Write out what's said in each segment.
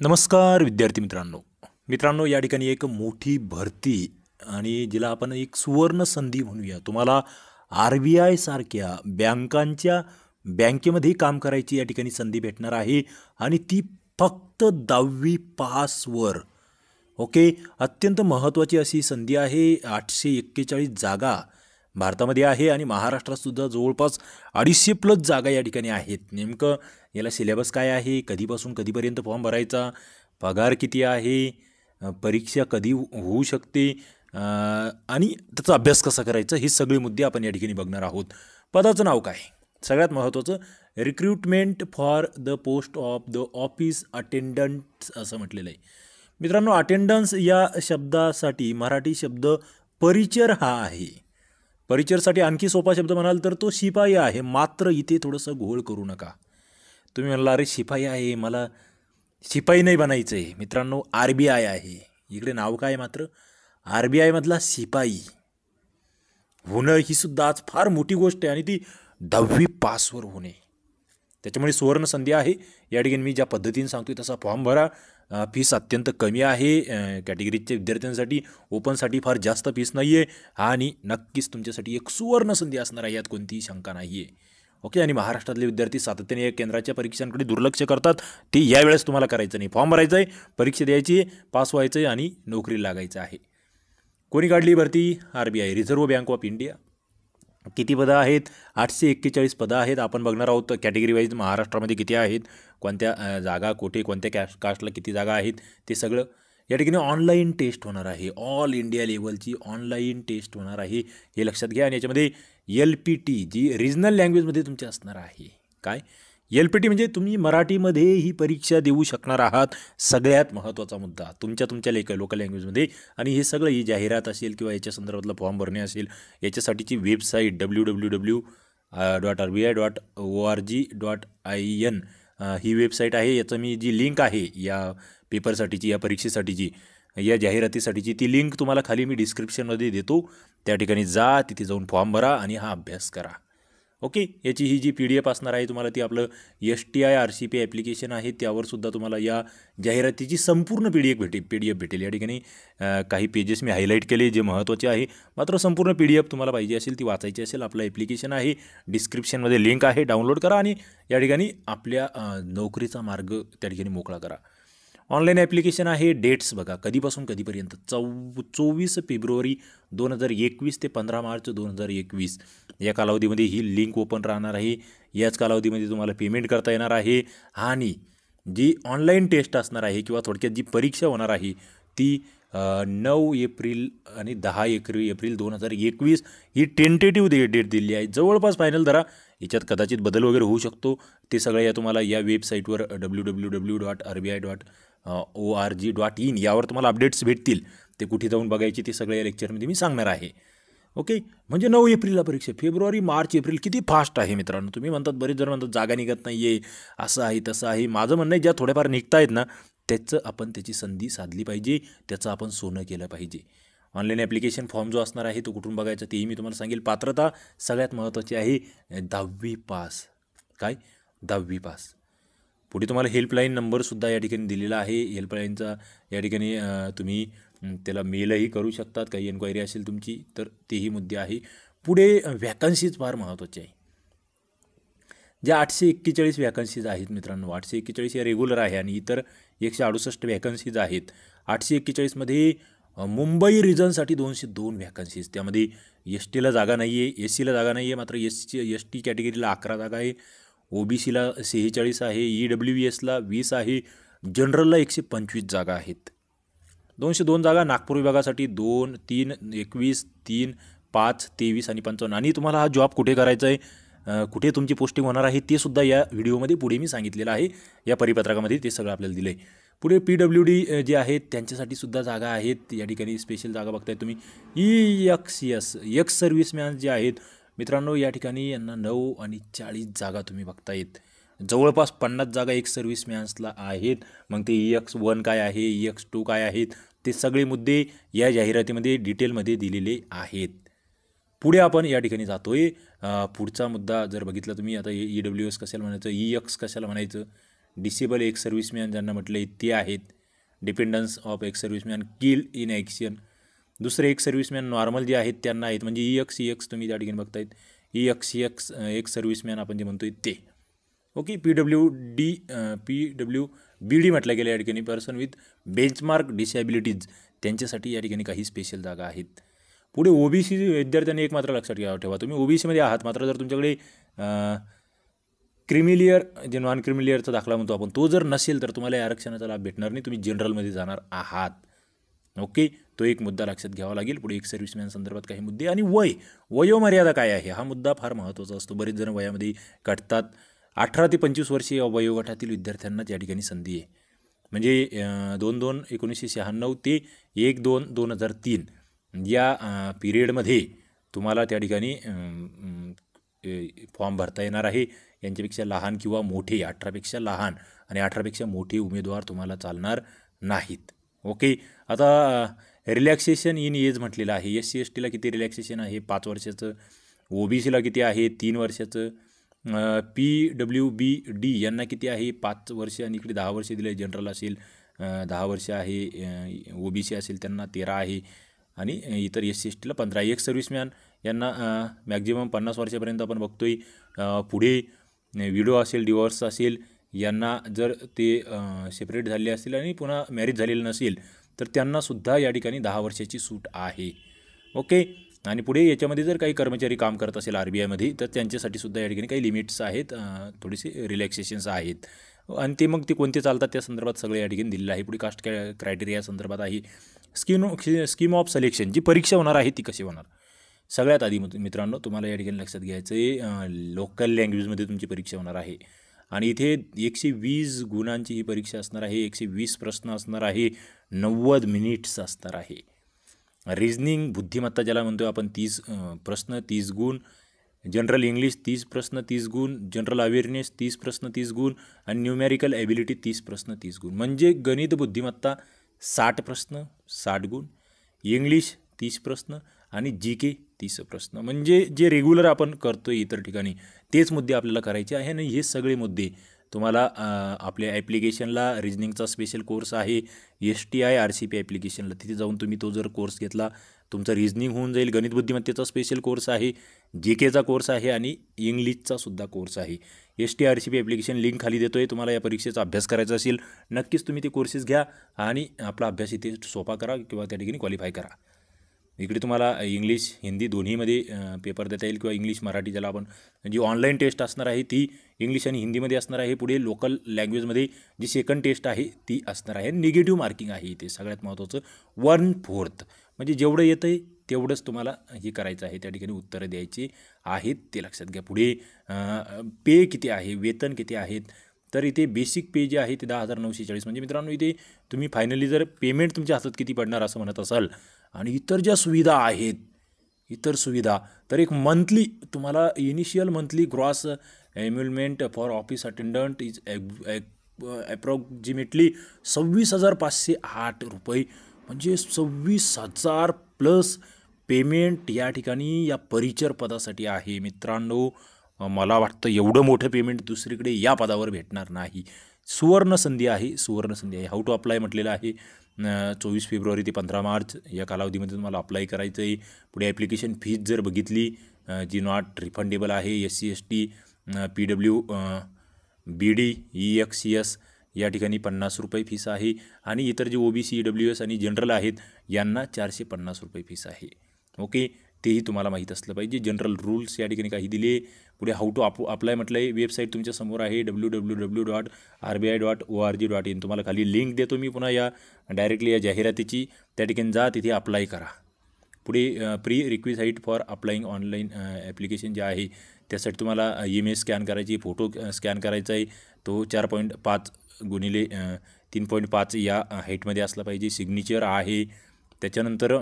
नमस्कार विद्यार्थी मित्रांनो मित्रांनो या ठिकाणी एक मोठी भरती आणि जिला आपण एक सुवर्ण संधी म्हणूया तुम्हाला आर बी आय सारख्या बँकांच्या बँकेमध्ये काम करायची या ठिकाणी संधी भेटणार आहे आणि ती फक्त दहावी पासवर ओके अत्यंत महत्त्वाची अशी संधी आहे आठशे एक्केचाळीस जागा भारतामध्ये आहे आणि महाराष्ट्रातसुद्धा जवळपास अडीचशे प्लस जागा या ठिकाणी आहेत नेमकं याला सिलेबस काय आहे कधीपासून कधीपर्यंत फॉर्म भरायचा पगार किती आहे परीक्षा कधी होऊ शकते आणि त्याचा अभ्यास कसा करायचा हे सगळे मुद्दे आपण या ठिकाणी बघणार आहोत पदाचं नाव काय सगळ्यात महत्त्वाचं recruitment for the post of the office attendant असं म्हटलेलं आहे मित्रांनो अटेंडन्स या शब्दासाठी मराठी शब्द परिचर हा आहे परिचरसाठी आणखी सोपा शब्द म्हणाल तर तो शिपाई आहे मात्र इथे थोडंसं घोळ करू नका तुम्ही म्हणाला अरे शिपाई आहे मला शिपाई नाही बनायचं आहे मित्रांनो आर बी आय आहे इकडे नाव काय मात्र आर बी आयमधला शिपाई होणं ही सुद्धा आज फार मोठी गोष्ट आहे आणि ती दहावी पासवर होणे त्याच्यामुळे सुवर्ण संधी आहे या ठिकाणी मी ज्या पद्धतीने सांगतो तसा फॉर्म भरा फीस अत्यंत कमी आहे कॅटेगरीच्या विद्यार्थ्यांसाठी ओपनसाठी फार जास्त फीस नाही आहे आणि नक्कीच तुमच्यासाठी एक सुवर्ण संधी असणार आहे यात कोणतीही शंका नाही आहे ओके आणि महाराष्ट्रातले विद्यार्थी सातत्याने या केंद्राच्या परीक्षांकडे दुर्लक्ष करतात ते यावेळेस तुम्हाला करायचं नाही फॉर्म भरायचं आहे परीक्षा द्यायची पास व्हायचं आहे आणि नोकरी लागायचं आहे कोणी काढली भरती R B I reserve bank of India किती पदं आहेत आठशे एक्केचाळीस पदं आहेत आपण बघणार आहोत कॅटेगरी वाईज महाराष्ट्रामध्ये किती आहेत कोणत्या जागा कुठे कोणत्या कॅश कास्टला किती जागा आहेत ते सगळं या ठिकाणी ऑनलाईन टेस्ट होणार आहे ऑल इंडिया लेवलची ऑनलाईन टेस्ट होणार आहे हे लक्षात घ्या आणि याच्यामध्ये एल पी टी जी रिजनल लँग्वेजमध्ये तुमची असणार आहे काय एल पी टी म्हणजे तुम्ही मराठीमध्ये ही परीक्षा देऊ शकणार आहात सगळ्यात महत्त्वाचा मुद्दा तुमच्या तुमच्या लेख लोकल लँग्वेजमध्ये आणि हे सगळं ही जाहिरात असेल किंवा याच्या संदर्भातला फॉर्म भरणे असेल याच्यासाठीची website W W W dot R B I dot O R G dot I N ही वेबसाईट आहे याचं मी जी लिंक आहे या पेपरसाठीची या परीक्षेसाठीची या जाहिरातीसाठीची ती लिंक तुम्हाला खाली मी डिस्क्रिप्शनमध्ये देतो त्या ठिकाणी जा तिथे जाऊन फॉर्म भरा आणि हा अभ्यास करा ओके याची ही जी पी डी एफ असणार आहे तुम्हाला ती आपलं S T I R C P application आहे त्यावरसुद्धा तुम्हाला या जाहिरातीची संपूर्ण पी डी एफ भेटेल पी डी एफ भेटेल या ठिकाणी काही पेजेस मी हायलाईट केले जे महत्त्वाचे आहे मात्र संपूर्ण पी डी एफ तुम्हाला पाहिजे असेल ती वाचायची असेल आपलं ॲप्लिकेशन आहे डिस्क्रिप्शनमध्ये लिंक आहे डाउनलोड करा आणि या ठिकाणी आपल्या नोकरीचा मार्ग त्या ठिकाणी मोकळा करा ऑनलाईन ॲप्लिकेशन आहे डेट्स बघा कधीपासून कधीपर्यंत चौ चोवीस फेब्रुवारी दोन हजार एकवीस ते पंधरा मार्च दोन हजार एकवीस या कालावधीमध्ये ही लिंक ओपन राहणार आहे याच कालावधीमध्ये तुम्हाला पेमेंट करता येणार आहे आणि जी ऑनलाईन टेस्ट असणार आहे किंवा थोडक्यात जी परीक्षा होणार आहे ती नऊ एप्रिल आणि दहा एप्रिल एप्रिल दोन हजार एकवीस ही टेंटेटिव्ह दे डेट दिली आहे जवळपास फायनल धरा याच्यात कदाचित बदल वगैरे होऊ शकतो ते सगळं या तुम्हाला या वेबसाईटवर W W W dot R B I dot O R G dot in यावर तुम्हाला अपडेट्स भेटतील ते कुठे जाऊन बघायचे ते सगळ्या लेक्चरमध्ये मी सांगणार आहे ओके म्हणजे नऊ एप्रिलला परीक्षा फेब्रुवारी मार्च एप्रिल किती फास्ट आहे मित्रांनो तुम्ही म्हणतात बरेच जण म्हणतात जागा निघत नाही आहे असं आहे तसं आहे माझं म्हणणं आहे ज्या थोड्याफार निघतायत आहेत ना त्याचं आपण त्याची संधी साधली पाहिजे त्याचं आपण सोनं केलं पाहिजे ऑनलाईन ॲप्लिकेशन फॉर्म जो असणार आहे तो कुठून बघायचा तेही मी तुम्हाला सांगेल पात्रता सगळ्यात महत्त्वाची आहे दहावी पास काय दहावी पास पुढे तुम्हाला हेल्पलाईन नंबरसुद्धा या ठिकाणी दिलेला आहे हेल्पलाईनचा या ठिकाणी तुम्ही त्याला मेलही करू शकतात काही एन्क्वायरी असेल तुमची तर तेही मुद्दे आहे पुढे व्हॅकन्सीज फार महत्त्वाची आहे ज्या आठशे एक्केचाळीस व्हॅकन्सीज आहेत मित्रांनो आठशे एक्केचाळीस या रेग्युलर आहे आणि इतर एकशे अडुसष्ट व्हॅकन्सीज आहेत आठशे एक्केचाळीसमध्ये मुंबई रिजनसाठी दोनशे दोन व्हॅकन्सीज त्यामध्ये एस टीला जागा नाही आहे एस सीला जागा नाही आहे मात्र एस सी एस टी कॅटेगरीला अकरा जागा आहे ओबीसीला सेहेचाळीस आहे ई डब्ल्यू एसला वीस आहे जनरलला एकशे पंचवीस जागा आहेत दोनशे दोन जागा नागपूर विभागासाठी दोन तीन एकवीस तीन पाच तेवीस आणि पंचावन्न आणि तुम्हाला हा जॉब कुठे करायचा आहे कुठे तुमची पोस्टिंग होणार आहे ते सुद्धा या व्हिडिओमध्ये पुढे मी सांगितलेलं आहे या परिपत्रकामध्ये ते सगळं आपल्याला दिलं आहे पुढे पी डब्ल्यू डी जे आहेत त्यांच्यासाठी सुद्धा जागा आहेत या ठिकाणी स्पेशल जागा बघताय तुम्ही E X S ex serviceman जे आहेत मित्रांनो या ठिकाणी यांना नऊ आणि चाळीस जागा तुम्ही बघतायत जवळपास पन्नास जागा एक सर्व्हिसमॅन्सला आहेत मग ते ई एक्स वन काय आहे ई एक्स टू काय आहेत ते सगळे मुद्दे या जाहिरातीमध्ये डिटेलमध्ये दिलेले आहेत पुढे आपण या ठिकाणी जातोय पुढचा मुद्दा जर बघितला तुम्ही आता ई डब्ल्यू एस कशाला म्हणायचं ई e एक्स कशाला म्हणायचं डिसेबल एक मॅन ज्यांना म्हटलं ते आहेत डिपेंडन्स ऑफ एक सर्व्हिसमॅन किल इन ॲक्शन दुसरे एक सर्व्हिसमॅन नॉर्मल जे आहेत त्यांना आहेत म्हणजे ई एक्स ई एक्स तुम्ही त्या ठिकाणी बघतायत ई एक्स ई एक्स एक सर्व्हिसमॅन आपण जे म्हणतोय ते okay P W D P W B D म्हटलं गेलं या ठिकाणी पर्सन विथ बेंचमार्क डिसॅबिलिटीज त्यांच्यासाठी या ठिकाणी काही स्पेशल जागा आहेत पुढे ओबीसी विद्यार्थ्यांनी एक मात्र लक्षात घ्या ठेवा तुम्ही ओबीसीमध्ये आहात मात्र जर तुमच्याकडे क्रिमिलियर जे नॉन क्रिमिलियरचा दाखला म्हणतो आपण तो जर नसेल तर तुम्हाला या आरक्षणाचा लाभ भेटणार नाही तुम्ही जनरलमध्ये जाणार आहात ओके तो एक मुद्दा लक्षात घ्यावा लागेल पुढे एक सर्व्हिसमॅन संदर्भात काही मुद्दे आणि वय वयोमर्यादा काय आहे हा मुद्दा फार महत्त्वाचा असतो बरेच जण वयामध्ये काढतात अठरा ते पंचवीस या वयोगटातील विद्यार्थ्यांना त्या ठिकाणी संधी आहे म्हणजे दोन दोन एकोणीसशे शहाण्णव ते एक दोन दोन हजार तीन या पिरियडमध्ये तुम्हाला त्या ठिकाणी फॉर्म भरता येणार आहे यांच्यापेक्षा लहान किंवा मोठे अठरापेक्षा लहान आणि अठरापेक्षा मोठे उमेदवार तुम्हाला चालणार नाहीत ओके आता रिलॅक्सेशन इन एज म्हटलेलं आहे एस सी एस टीला किती रिलॅक्सेशन आहे पाच वर्षाचं ओ बी सीला किती आहे तीन वर्षाचं पी डब्ल्यू बी डी यांना किती आहे पाच वर्ष आणि इकडे दहा वर्ष दिले जनरल असेल दहा वर्ष आहे ओ बी सी असेल त्यांना तेरा आहे आणि इतर एस सी एस टीला पंधरा एक सर्व्हिसमॅन यांना मॅक्झिमम पन्नास वर्षापर्यंत आपण बघतोय पुढे व्हिडिओ असेल डिवॉर्स असेल यांना जर ते सेपरेट झाले असतील आणि पुन्हा मॅरिज झालेलं नसेल तर त्यांनासुद्धा या ठिकाणी दहा वर्षाची सूट आहे ओके आणि पुढे याच्यामध्ये जर काही कर्मचारी काम करत असेल आर बी आयमध्ये तर त्यांच्यासाठी सुद्धा या ठिकाणी काही लिमिट्स आहेत थोडेसे रिलॅक्सेशन्स आहेत आणि ते मग ते कोणते चालतात त्या संदर्भात सगळे या ठिकाणी दिलेलं आहे पुढे कास्ट क्रायटेरिया संदर्भात आहे स्कीम स्कीम ऑफ सिलेक्शन जी परीक्षा होणार आहे ती कशी होणार सगळ्यात आधी मित्रांनो तुम्हाला या ठिकाणी लक्षात घ्यायचं आहे लोकल लँग्वेजमध्ये तुमची परीक्षा होणार आहे आणि इथे एकशे वीस गुणांची ही परीक्षा असणार आहे एकशे वीस प्रश्न असणार आहे नव्वद मिनिट्स असणार आहे रिजनिंग बुद्धिमत्ता ज्याला म्हणतो आपण तीस प्रश्न तीस गुण जनरल इंग्लिश तीस प्रश्न तीस गुण जनरल अवेअरनेस तीस प्रश्न तीस गुण आणि न्यूमॅरिकल ॲबिलिटी तीस प्रश्न तीस गुण म्हणजे गणित बुद्धिमत्ता साठ प्रश्न साठ गुण इंग्लिश तीस प्रश्न आणि जी के तीस प्रश्न म्हणजे जे रेग्युलर आपण करतो इतर ठिकाणी तेच मुद्दे आपल्याला करायचे आहे आणि हे सगळे मुद्दे तुम्हाला आपल्या ॲप्लिकेशनला रिजनिंगचा स्पेशल कोर्स आहे S T I R C P ॲप्लिकेशनला तिथे जाऊन तुम्ही तो जर कोर्स घेतला तुमचं रिजनिंग होऊन जाईल गणित बुद्धिमत्तेचा स्पेशल कोर्स आहे जी केचा कोर्स आहे आणि इंग्लिशचा सुद्धा कोर्स आहे S T R C P application link खाली देतो आहे तुम्हाला या परीक्षेचा अभ्यास करायचा असेल नक्कीच तुम्ही ते कोर्सेस घ्या आणि आपला अभ्यास इथे सोपा करा किंवा त्या ठिकाणी क्वालिफाय करा इकडे तुम्हाला इंग्लिश हिंदी दोन्हीमध्ये पेपर देता येईल किंवा इंग्लिश मराठी ज्याला आपण जी ऑनलाईन टेस्ट असणार आहे ती इंग्लिश आणि हिंदीमध्ये असणार आहे पुढे लोकल लँग्वेजमध्ये जी सेकंड टेस्ट आहे ती असणार आहे निगेटिव्ह मार्किंग आहे इथे सगळ्यात महत्त्वाचं वन फोर्थ म्हणजे जेवढं येतं आहे तेवढंच तुम्हाला हे करायचं आहे त्या ठिकाणी उत्तरं द्यायची आहेत ते लक्षात घ्या पुढे पे किती आहे वेतन किती आहेत तर इथे बेसिक पे जे आहे ते दहा हजार नऊशे चाळीस म्हणजे मित्रांनो इथे तुम्ही फायनली जर पेमेंट तुमच्या हातात किती पडणार असं म्हणत असाल आणि इतर ज्या सुविधा आहेत इतर सुविधा तर एक मंथली तुम्हाला initial monthly gross emolument for office attendant is approximately सव्वीस हजार पाचशे आठ रुपये म्हणजे सव्वीस हजार प्लस पेमेंट या ठिकाणी या परिचर पदासाठी आहे मित्रांनो मला वाटतं एवढं मोठं पेमेंट दुसरीकडे या पदावर भेटणार नाही सुवर्ण संधी आहे सुवर्ण संधी आहे हाऊ टू अप्लाय म्हटलेलं आहे चोवीस फेब्रुवारी ते पंधरा मार्च या कालावधीमध्ये तुम्हाला अप्लाय करायचं आहे पुढे ॲप्लिकेशन फीज जर बघितली जी नॉट रिफंडेबल आहे S C S T P W B D E X S या ठिकाणी पन्नास रुपये फीस आहे आणि इतर जे O B C E W S आणि जनरल आहेत यांना चारशे पन्नास रुपये फीस आहे ओके तेही तुम्हाला माहीत असलं पाहिजे जनरल रूल्स या ठिकाणी काही दिले पुढे हाऊ टू आपू अप्लाय म्हटलं आहे वेबसाईट तुमच्या समोर आहे W W W dot R B I dot O R G dot in तुम्हाला खाली लिंक देतो मी पुन्हा या डायरेक्टली या जाहिरातीची त्या ठिकाणी जा तिथे अप्लाय करा पुढे pre height for applying online application जे आहे त्यासाठी तुम्हाला ईमेल स्कॅन करायची फोटो स्कॅन करायचा आहे तो चार पॉईंट पाच गुणिले तीन पॉईंट पाच या हाईटमध्ये असला पाहिजे सिग्नेचर आहे त्याच्यानंतर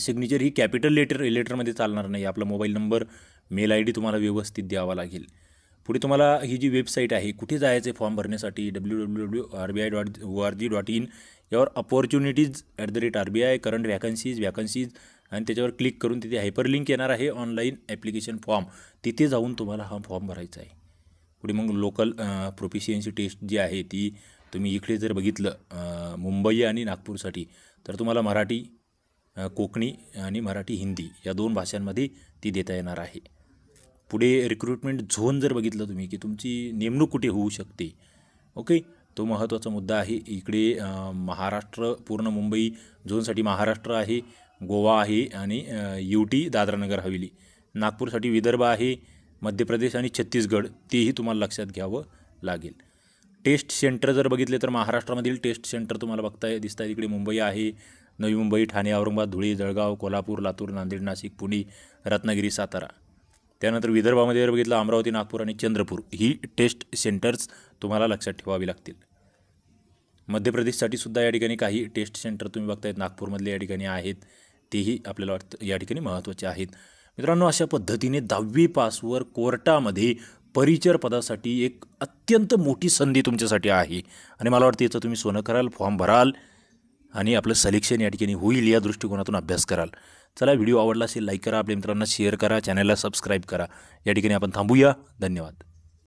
सिग्नेचर ही कॅपिटल लेटर लेटरमध्ये चालणार नाही आपला mobile number mail I D तुम्हाला व्यवस्थित द्यावा लागेल पुढे तुम्हाला ही जी वेबसाईट आहे कुठे जायचं फॉर्म भरण्यासाठी W W W R B I dot O R G dot in यावर opportunities at the rate R B I current vacancies vacancies आणि त्याच्यावर क्लिक करून तिथे हायपर लिंक येणार आहे ऑनलाईन ॲप्लिकेशन फॉर्म तिथे जाऊन तुम्हाला हा फॉर्म भरायचा आहे पुढे मग लोकल प्रोफिशियन्सी टेस्ट जी आहे ती तुम्ही इकडे जर बघितलं मुंबई आणि नागपूरसाठी तर तुम्हाला मराठी कोकणी आणि मराठी हिंदी या दोन भाषांमध्ये ती देता येणार आहे पुढे रिक्रुटमेंट झोन जर बघितलं तुम्ही की तुमची नेमणूक कुठे होऊ शकते ओके तो महत्त्वाचा मुद्दा आहे इकडे महाराष्ट्र पूर्ण मुंबई झोनसाठी महाराष्ट्र आहे गोवा आहे आणि यू टी दादरानगर हवेली नागपूरसाठी विदर्भ आहे मध्य प्रदेश आणि छत्तीसगड तेही तुम्हाला लक्षात घ्यावं लागेल टेस्ट सेंटर जर बघितले तर महाराष्ट्रामधील टेस्ट सेंटर तुम्हाला बघताय दिसत आहे तिकडे मुंबई आहे नवी मुंबई ठाणे औरंगाबाद धुळे जळगाव कोल्हापूर लातूर नांदेड नाशिक पुणे रत्नागिरी सातारा त्यानंतर विदर्भामध्ये जर बघितलं अमरावती नागपूर आणि चंद्रपूर ही टेस्ट सेंटर्स तुम्हाला लक्षात ठेवावी लागतील मध्य प्रदेशसाठी सुद्धा या ठिकाणी काही टेस्ट सेंटर तुम्ही बघतायत नागपूरमधले या ठिकाणी आहेत तेही आपल्याला वाटतं या ठिकाणी महत्त्वाचे आहेत मित्रांनो अशा पद्धतीने दहावी पासवर कोर्टामध्ये परिचर पदासाठी एक अत्यंत मोठी संधी तुमच्यासाठी आहे आणि मला वाटतं याचं तुम्ही सोनं कराल फॉर्म भराल आणि आपलं सलेक्शन या ठिकाणी होईल या दृष्टिकोनातून अभ्यास कराल चला व्हिडिओ आवडला असेल लाईक करा आपल्या मित्रांना शेअर करा चॅनलला सबस्क्राईब करा या ठिकाणी आपण थांबूया धन्यवाद